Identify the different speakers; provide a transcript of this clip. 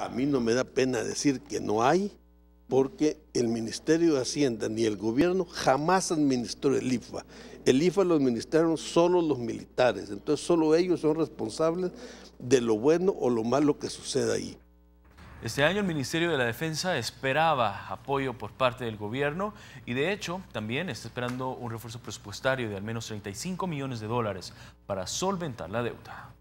Speaker 1: a mí no me da pena decir que no hay, porque el Ministerio de Hacienda ni el gobierno jamás administró el IFA. El IFA lo administraron solo los militares, entonces solo ellos son responsables de lo bueno o lo malo que suceda ahí.
Speaker 2: Este año el Ministerio de la Defensa esperaba apoyo por parte del gobierno y de hecho también está esperando un refuerzo presupuestario de al menos 35 millones de dólares para solventar la deuda.